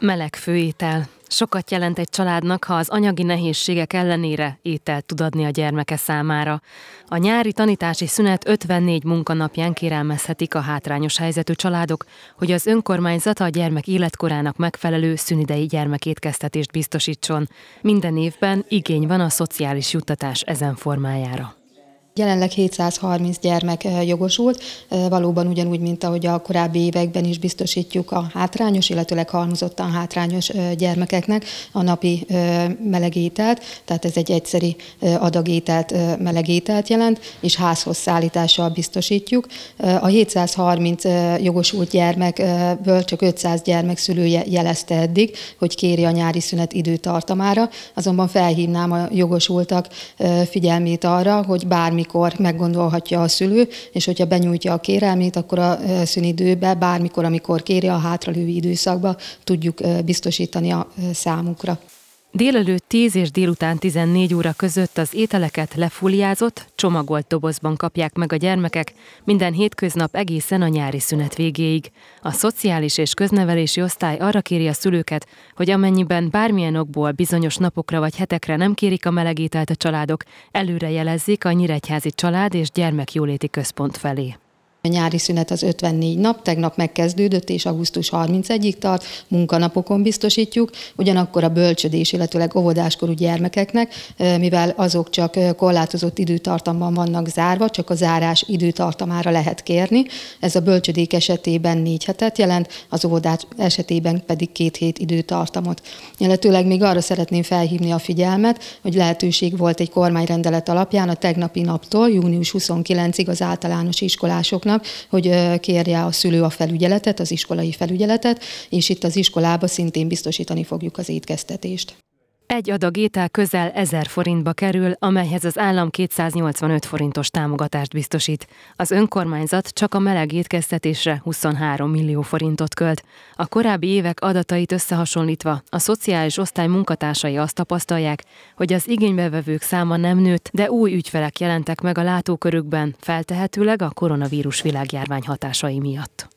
Meleg főétel. Sokat jelent egy családnak, ha az anyagi nehézségek ellenére ételt tud adni a gyermeke számára. A nyári tanítási szünet 54 munkanapján kérelmezhetik a hátrányos helyzetű családok, hogy az önkormányzata a gyermek életkorának megfelelő szünidei gyermekétkeztetést biztosítson. Minden évben igény van a szociális juttatás ezen formájára. Jelenleg 730 gyermek jogosult, valóban ugyanúgy, mint ahogy a korábbi években is biztosítjuk a hátrányos, illetőleg halmozottan hátrányos gyermekeknek a napi melegételt, tehát ez egy egyszeri adagételt, melegételt jelent, és házhoz szállítással biztosítjuk. A 730 jogosult gyermekből csak 500 gyermek szülője jelezte eddig, hogy kéri a nyári szünet időtartamára, azonban felhívnám a jogosultak figyelmét arra, hogy bármi bármikor meggondolhatja a szülő, és hogyha benyújtja a kérelmét, akkor a e, szünidőbe, bármikor, amikor kéri a hátralévő időszakba tudjuk e, biztosítani a e, számukra. Délelőtt 10 és délután 14 óra között az ételeket lefúliázott, csomagolt dobozban kapják meg a gyermekek minden hétköznap egészen a nyári szünet végéig. A Szociális és Köznevelési Osztály arra kéri a szülőket, hogy amennyiben bármilyen okból bizonyos napokra vagy hetekre nem kérik a melegételt a családok, előre jelezzék a Nyíregyházi Család és Gyermekjóléti Központ felé. A nyári szünet az 54 nap, tegnap megkezdődött és augusztus 31-ig tart, munkanapokon biztosítjuk, ugyanakkor a bölcsödés, illetőleg óvodáskorú gyermekeknek, mivel azok csak korlátozott időtartamban vannak zárva, csak a zárás időtartamára lehet kérni. Ez a bölcsödék esetében négy hetet jelent, az óvodás esetében pedig két hét időtartamot. Illetőleg még arra szeretném felhívni a figyelmet, hogy lehetőség volt egy kormányrendelet alapján a tegnapi naptól, június 29-ig az általános iskolások tanároknak, hogy kérje a szülő a felügyeletet, az iskolai felügyeletet, és itt az iskolába szintén biztosítani fogjuk az étkeztetést. Egy adag étel közel 1000 forintba kerül, amelyhez az állam 285 forintos támogatást biztosít. Az önkormányzat csak a meleg étkeztetésre 23 millió forintot költ. A korábbi évek adatait összehasonlítva a szociális osztály munkatársai azt tapasztalják, hogy az igénybevevők száma nem nőtt, de új ügyfelek jelentek meg a látókörükben, feltehetőleg a koronavírus világjárvány hatásai miatt.